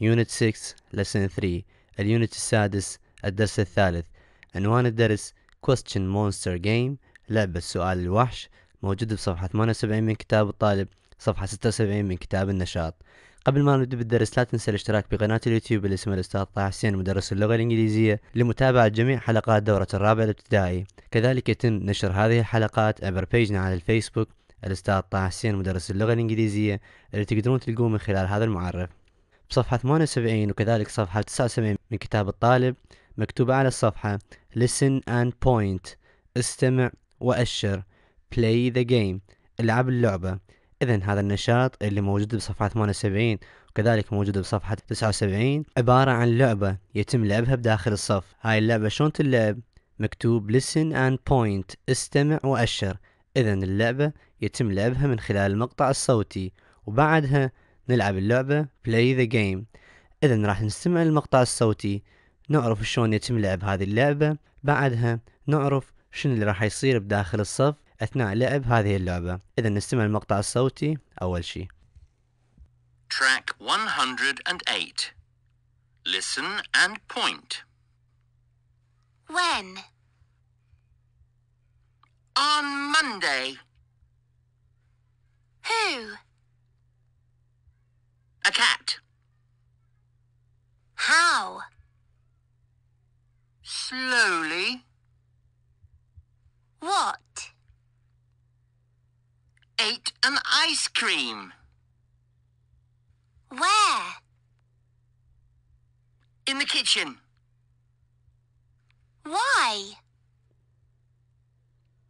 يونت 6 لسن 3 اليونت السادس الدرس الثالث عنوان الدرس Question Monster Game لعبة سؤال الوحش موجودة بصفحة 78 من كتاب الطالب صفحة 76 من كتاب النشاط قبل ما نبدأ بالدرس لا تنسى الاشتراك بقناة اليوتيوب اللي اسمها الأستاذ طه حسين مدرس اللغة الإنجليزية لمتابعة جميع حلقات دورة الرابع الابتدائي كذلك يتم نشر هذه الحلقات عبر بيجنا على الفيسبوك الأستاذ طه حسين مدرس اللغة الإنجليزية اللي تقدرون تلقوه من خلال هذا المعرف بصفحة 78 وكذلك صفحة 79 من كتاب الطالب مكتوبة على الصفحة listen and point استمع وأشر play the game العب اللعبة إذا هذا النشاط اللي موجود بصفحة 78 وكذلك موجود بصفحة 79 عبارة عن لعبة يتم لعبها بداخل الصف هاي اللعبة شلون تلعب مكتوب listen and point استمع وأشر إذا اللعبة يتم لعبها من خلال المقطع الصوتي وبعدها نلعب اللعبة Play the Game إذا راح نستمع للمقطع الصوتي نعرف شلون يتم لعب هذه اللعبة بعدها نعرف شنو اللي راح يصير بداخل الصف أثناء لعب هذه اللعبة إذا نستمع للمقطع الصوتي أول شيء Track 108 Listen and point When? On Monday Who? a cat. How? Slowly. What? Ate an ice cream. Where? In the kitchen. Why?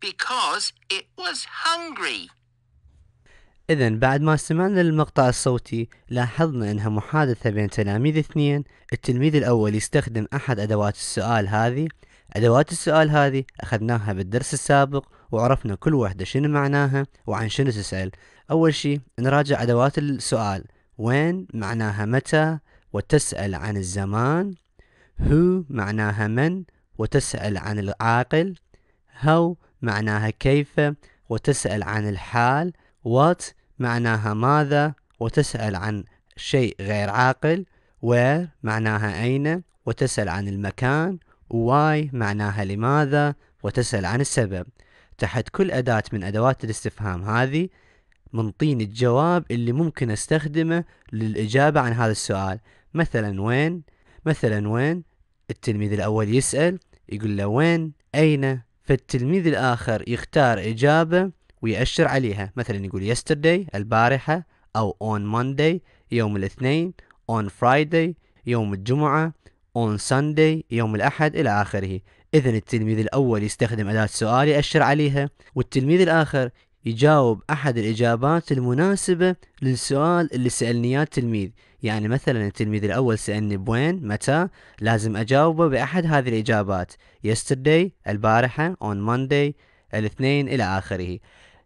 Because it was hungry. إذا بعد ما استمعنا للمقطع الصوتي لاحظنا أنها محادثة بين تلاميذ اثنين التلميذ الأول يستخدم أحد أدوات السؤال هذه أدوات السؤال هذه أخذناها بالدرس السابق وعرفنا كل وحدة شنو معناها وعن شنو تسأل أول شيء نراجع أدوات السؤال وين معناها متى وتسأل عن الزمان هو معناها من وتسأل عن العاقل هو معناها كيف وتسأل عن الحال what معناها ماذا وتسأل عن شيء غير عاقل where معناها أين وتسأل عن المكان why معناها لماذا وتسأل عن السبب تحت كل أداة من أدوات الاستفهام هذه منطيني الجواب اللي ممكن استخدمه للإجابة عن هذا السؤال مثلا وين مثلا وين التلميذ الأول يسأل يقول له وين أين فالتلميذ الآخر يختار إجابة ويأشر عليها مثلا يقول yesterday البارحة أو on Monday يوم الاثنين on Friday يوم الجمعة on Sunday يوم الأحد إلى آخره إذا التلميذ الأول يستخدم أداة سؤال يأشر عليها والتلميذ الآخر يجاوب أحد الإجابات المناسبة للسؤال اللي سألني إياه التلميذ يعني مثلا التلميذ الأول سألني بوين متى لازم أجاوبه بأحد هذه الإجابات yesterday البارحة on Monday الاثنين إلى آخره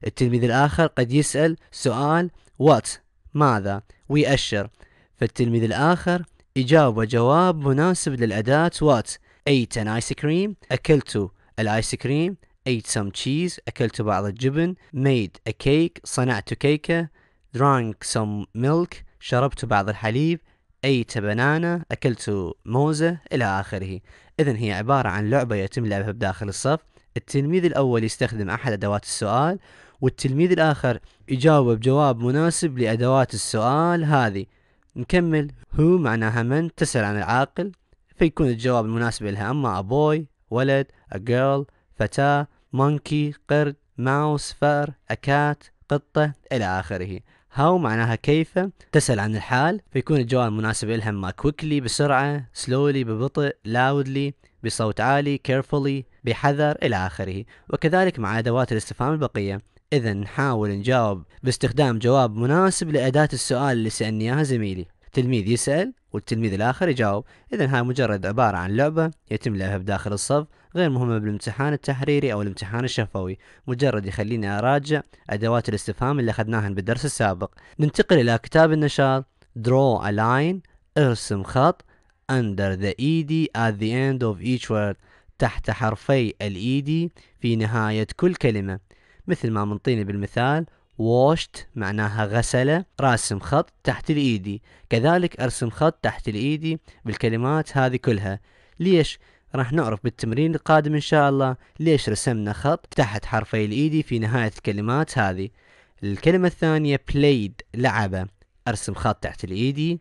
التلميذ الآخر قد يسأل سؤال وات ماذا ويأشر فالتلميذ الآخر يجاوب جواب مناسب للأداة وات ate an ice cream أكلت الآيس كريم ate some cheese أكلت بعض الجبن made a cake صنعت كيكة drank some milk شربت بعض الحليب ate a banana أكلت موزة إلى آخره إذن هي عبارة عن لعبة يتم لعبها بداخل الصف التلميذ الأول يستخدم أحد أدوات السؤال والتلميذ الآخر يجاوب جواب مناسب لأدوات السؤال هذه نكمل هو معناها من تسأل عن العاقل فيكون الجواب المناسب لها أما a boy ولد a girl فتاة monkey قرد ماوس فأر a cat قطة إلى آخره هاو معناها كيف تسأل عن الحال فيكون الجواب المناسب لها ما quickly بسرعة slowly ببطء loudly بصوت عالي carefully بحذر إلى آخره وكذلك مع أدوات الاستفهام البقية إذا نحاول نجاوب باستخدام جواب مناسب لأداة السؤال اللي سألني إياها زميلي تلميذ يسأل والتلميذ الآخر يجاوب إذا هاي مجرد عبارة عن لعبة يتم لعبها بداخل الصف غير مهمة بالامتحان التحريري أو الامتحان الشفوي مجرد يخليني أراجع أدوات الاستفهام اللي أخذناها بالدرس السابق ننتقل إلى كتاب النشاط draw a line ارسم خط under the ed at the end of each word تحت حرفي ال ed في نهاية كل كلمة مثل ما منطيني بالمثال واشت معناها غسله راسم خط تحت الايدي كذلك ارسم خط تحت الايدي بالكلمات هذه كلها ليش راح نعرف بالتمرين القادم ان شاء الله ليش رسمنا خط تحت حرفي الايدي في نهاية الكلمات هذه الكلمة الثانية played لعبة ارسم خط تحت الايدي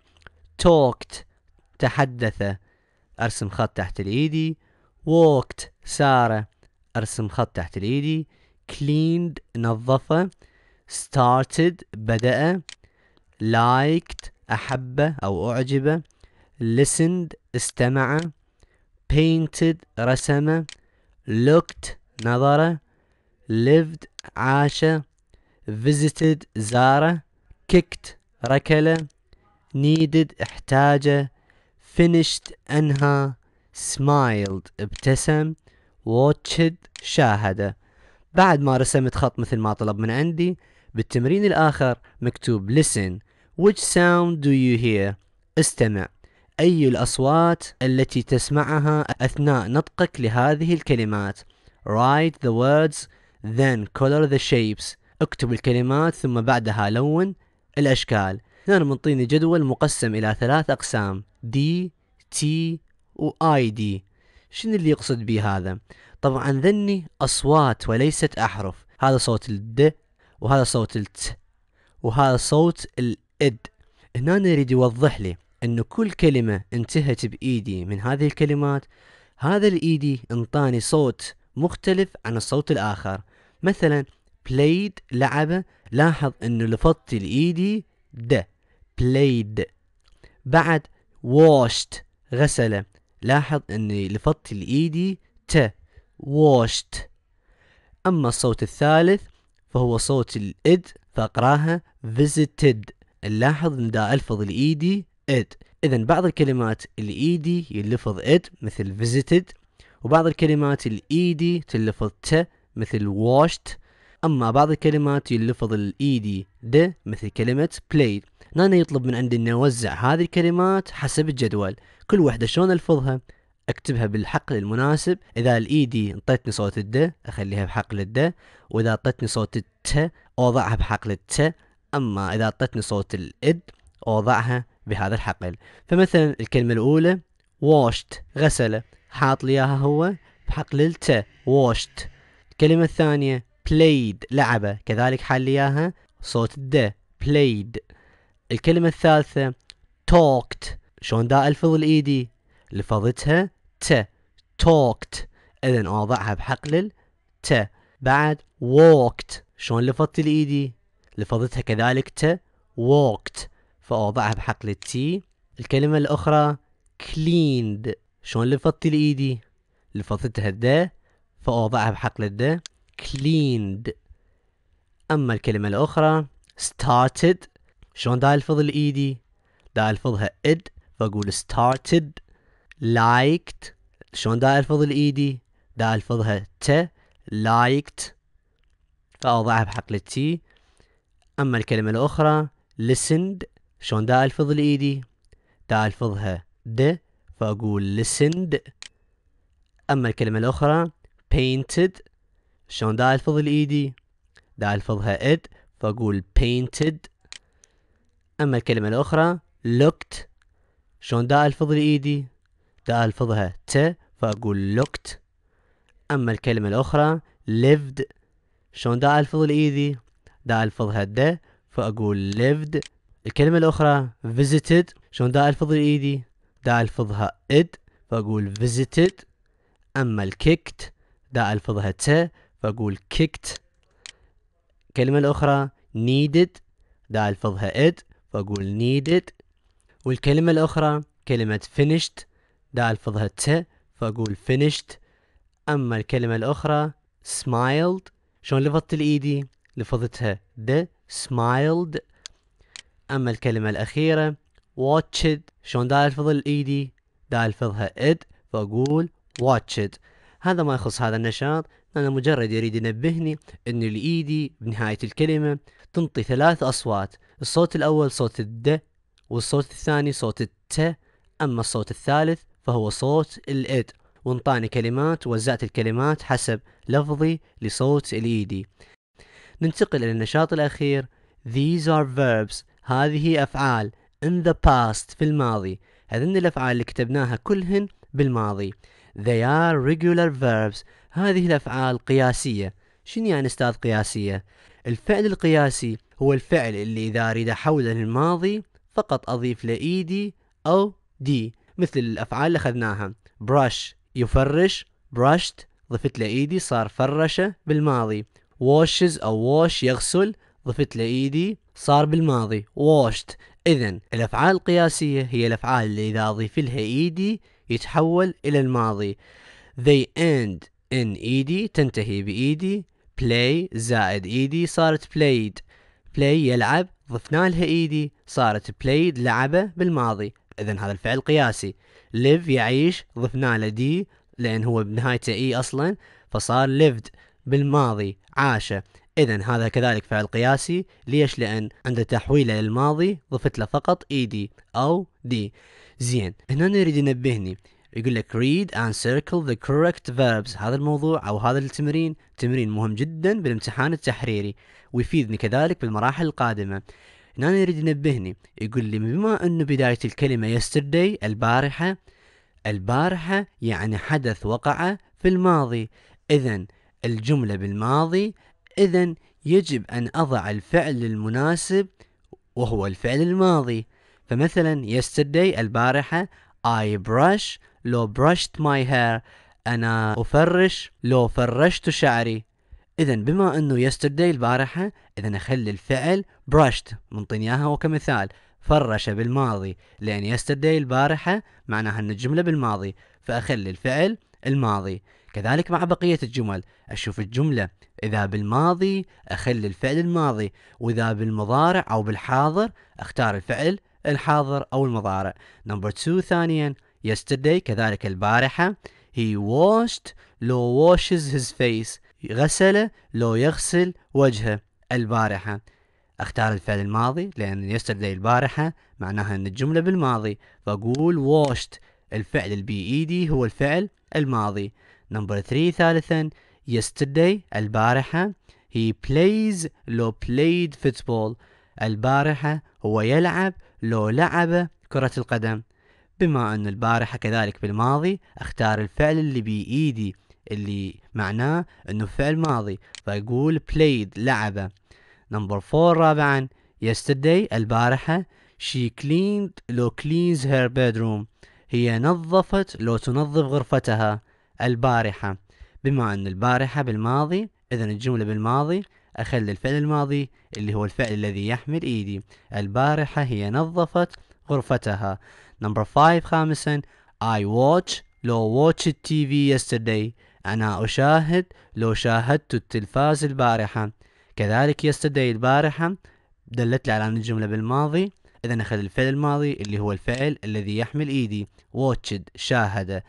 talked تحدث ارسم خط تحت الايدي walked سارة ارسم خط تحت الايدي cleaned نظفه started بدأ liked أحبه أو أعجبه listened استمع painted رسمه looked نظره lived عاشه visited زاره kicked ركله needed احتاجه finished أنهى smiled ابتسم watched شاهده بعد ما رسمت خط مثل ما طلب من عندي بالتمرين الآخر مكتوب listen which sound do you hear استمع أي الأصوات التي تسمعها أثناء نطقك لهذه الكلمات write the words then color the shapes اكتب الكلمات ثم بعدها لون الأشكال هنا منطيني جدول مقسم إلى ثلاث أقسام D T و D شنو اللي يقصد به هذا طبعا ذني أصوات وليست أحرف هذا صوت الد وهذا صوت الت وهذا صوت الإد هنا نريد يوضح لي أن كل كلمة انتهت بإيدي من هذه الكلمات هذا الإيدي انطاني صوت مختلف عن الصوت الآخر مثلا بلايد لعبة لاحظ أنه لفظت الإيدي د بلايد بعد واشت غسله لاحظ أني لفظت الإيدي ت washed أما الصوت الثالث فهو صوت الإد فأقراها visited نلاحظ إن دا ألفظ الإيدي إد إذا بعض الكلمات الإيدي يلفظ إد مثل visited وبعض الكلمات الإيدي تلفظ ت مثل washed أما بعض الكلمات يلفظ الإيدي د مثل كلمة played نانا يطلب من عندنا نوزع هذه الكلمات حسب الجدول كل وحدة شلون ألفظها اكتبها بالحقل المناسب اذا الايدي e انطتني صوت الد اخليها بحقل الد واذا اعطتني صوت الت اوضعها بحقل الت اما اذا اعطتني صوت الاد اوضعها بهذا الحقل فمثلا الكلمه الاولى واشت غسله حاط لي اياها هو بحقل الت واشت الكلمه الثانيه بلايد لعبه كذلك حال لي اياها صوت الد بلايد الكلمه الثالثه talked شلون دا الفظ الايدي e لفظتها ت talked اذا اضعها بحقل ال ت بعد walked شلون لفظت الايدي لفظتها كذلك ت walked فاوضعها بحقل التي الكلمة الاخرى cleaned شلون لفظت الايدي لفظتها د فاوضعها بحقل الد cleaned اما الكلمة الاخرى started شلون دا الفظ الايدي دا الفظها اد فاقول started لايكت شلون دا الفظ الايدي دا الفظها ت لايكت فاوضعها بحقل التي اما الكلمه الاخرى listened شلون دا الفظ الايدي دا الفظها د فاقول listened اما الكلمه الاخرى painted شلون دا الفظ الايدي دا الفظها اد فاقول painted اما الكلمه الاخرى looked شلون دا الفظ الايدي ده الفظها ت فاقول looked اما الكلمة الاخرى lived شلون دا الفظ الايدي دا الفظها د فاقول lived الكلمة الاخرى visited شلون دا الفظ الايدي دا الفظها id فاقول visited اما الكيكت دا الفظها ت فاقول kicked الكلمة الاخرى needed دا الفظها id فاقول needed والكلمة الاخرى كلمة finished دا الفظها ت فاقول finished اما الكلمة الاخرى smiled شلون لفظت الايدي e لفظتها د smiled اما الكلمة الاخيرة watched شلون دا الفظ الايدي دا الفظها اد فاقول watched هذا ما يخص هذا النشاط أنا مجرد يريد ينبهني أن الإيدي e بنهاية الكلمة تنطي ثلاث أصوات الصوت الأول صوت الد والصوت الثاني صوت الت أما الصوت الثالث فهو صوت الإد وانطاني كلمات ووزعت الكلمات حسب لفظي لصوت الإيدي ننتقل إلى النشاط الأخير These are verbs هذه أفعال in the past في الماضي هذن الأفعال اللي كتبناها كلهن بالماضي They are regular verbs هذه الأفعال قياسية شنو يعني أستاذ قياسية؟ الفعل القياسي هو الفعل اللي إذا أريد أحوله للماضي فقط أضيف له إيدي أو دي مثل الأفعال اللي أخذناها brush يفرش brushed ضفت له إيدي صار فرشة بالماضي washes أو wash يغسل ضفت له إيدي صار بالماضي washed إذا الأفعال القياسية هي الأفعال اللي إذا أضيف لها إيدي يتحول إلى الماضي they end in إيدي تنتهي بإيدي play زائد إيدي صارت played play يلعب ضفنا لها إيدي صارت played لعبة بالماضي اذا هذا الفعل قياسي live يعيش ضفنا له دي لان هو بنهايته اي e اصلا فصار lived بالماضي عاش اذا هذا كذلك فعل قياسي ليش لان عند تحويله للماضي ضفت له فقط اي e دي او دي زين هنا نريد ينبهني يقول لك read and circle the correct verbs هذا الموضوع او هذا التمرين تمرين مهم جدا بالامتحان التحريري ويفيدني كذلك بالمراحل القادمه هنا يريد ينبهني يقول لي بما أنه بداية الكلمة yesterday البارحة البارحة يعني حدث وقع في الماضي إذا الجملة بالماضي إذا يجب أن أضع الفعل المناسب وهو الفعل الماضي فمثلا yesterday البارحة I brush لو brushed my hair أنا أفرش لو فرشت شعري إذا بما أنه yesterday البارحة إذا أخلي الفعل برشت منطيني اياها وكمثال فرش بالماضي لأن يستدي البارحة معناها أن الجملة بالماضي فأخلي الفعل الماضي كذلك مع بقية الجمل أشوف الجملة إذا بالماضي أخلي الفعل الماضي وإذا بالمضارع أو بالحاضر أختار الفعل الحاضر أو المضارع نمبر 2 ثانيا yesterday كذلك البارحة he washed لو washes his face غسل لو يغسل وجهه البارحة اختار الفعل الماضي لان يسترداي البارحة معناها ان الجملة بالماضي فاقول واشت الفعل البي ايدي e هو الفعل الماضي نمبر 3 ثالثا يسترداي البارحة he plays لو played football البارحة هو يلعب لو لعب كرة القدم بما أن البارحة كذلك بالماضي أختار الفعل اللي بإيدي e اللي معناه أنه فعل ماضي فأقول played لعبه نمبر فور رابعا yesterday البارحة she cleaned لو cleans her bedroom هي نظفت لو تنظف غرفتها البارحة بما أن البارحة بالماضي إذا الجملة بالماضي أخلي الفعل الماضي اللي هو الفعل الذي يحمل إيدي البارحة هي نظفت غرفتها نمبر فايف خامسا I watch لو watch TV yesterday أنا أشاهد لو شاهدت التلفاز البارحة كذلك يستدعي البارحة دلت لي على أن الجملة بالماضي إذا أخذ الفعل الماضي اللي هو الفعل الذي يحمل إيدي watched شاهد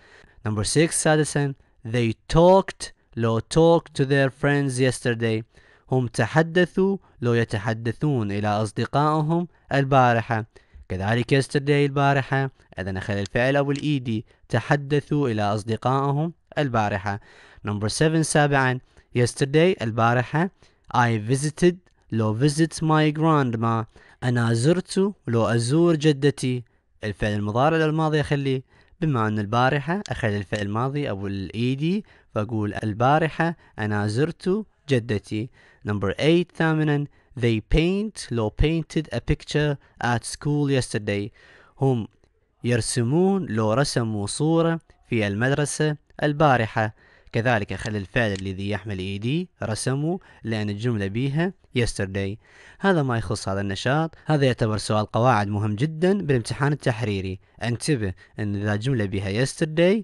number 6 سادسا they talked لو talked to their friends yesterday هم تحدثوا لو يتحدثون إلى أصدقائهم البارحة كذلك yesterday البارحة إذا أخذ الفعل أو الإيدي تحدثوا إلى أصدقائهم البارحة number 7 سابعا yesterday البارحة I visited لو visit my grandma أنا زرت لو أزور جدتي الفعل المضارع للماضي أخليه بما أن البارحة أخلي الفعل الماضي أو الإيدي فأقول البارحة أنا زرت جدتي number 8 ثامنا they paint لو painted a picture at school yesterday هم يرسمون لو رسموا صورة في المدرسة البارحة كذلك خل الفعل الذي يحمل إيدي رسمه لأن الجملة بيها yesterday هذا ما يخص هذا النشاط هذا يعتبر سؤال قواعد مهم جدا بالامتحان التحريري انتبه أن إذا جملة بيها yesterday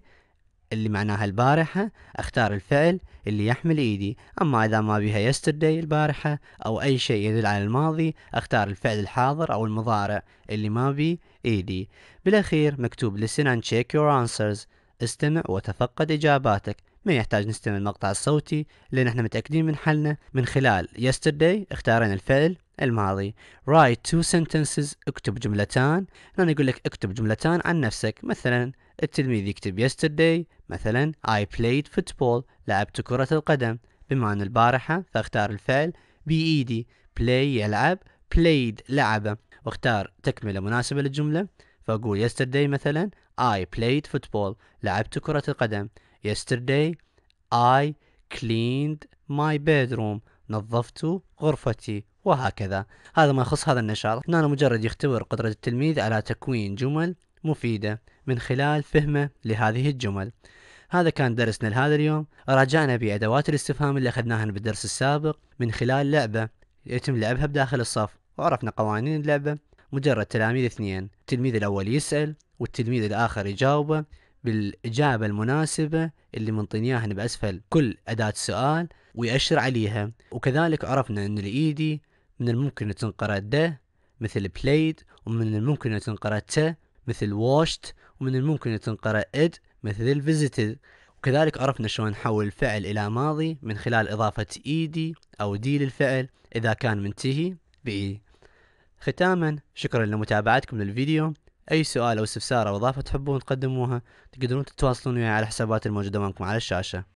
اللي معناها البارحة اختار الفعل اللي يحمل ايدي اما اذا ما بيها yesterday البارحة او اي شيء يدل على الماضي اختار الفعل الحاضر او المضارع اللي ما بي ايدي بالاخير مكتوب listen and check your answers استمع وتفقد اجاباتك ما يحتاج نستمع المقطع الصوتي لأن احنا متأكدين من حلنا من خلال yesterday اختارنا الفعل الماضي write two sentences اكتب جملتان هنا يقول لك اكتب جملتان عن نفسك مثلا التلميذ يكتب yesterday مثلا I played football لعبت كرة القدم بما أن البارحة فاختار الفعل بإيدي دي play يلعب played لعبه واختار تكملة مناسبة للجملة فأقول yesterday مثلا I played football لعبت كرة القدم Yesterday I cleaned my bedroom نظفت غرفتي وهكذا هذا ما يخص هذا النشاط هنا مجرد يختبر قدرة التلميذ على تكوين جمل مفيدة من خلال فهمه لهذه الجمل هذا كان درسنا لهذا اليوم راجعنا بأدوات الاستفهام اللي أخذناها بالدرس السابق من خلال لعبة يتم لعبها بداخل الصف وعرفنا قوانين اللعبة مجرد تلاميذ اثنين التلميذ الأول يسأل والتلميذ الآخر يجاوبه بالإجابة المناسبة اللي منطينياها بأسفل كل أداة سؤال ويأشر عليها وكذلك عرفنا أن الإيدي من الممكن تنقرأ ده مثل played ومن الممكن تنقرأ ت مثل watched ومن الممكن تنقرأ إد مثل visited وكذلك عرفنا شلون نحول الفعل إلى ماضي من خلال إضافة إيدي أو دي للفعل إذا كان منتهي بإي e. ختاما شكرا لمتابعتكم للفيديو اي سؤال او استفسار او اضافه تحبون تقدموها تقدرون تتواصلون وياي على الحسابات الموجوده معكم على الشاشه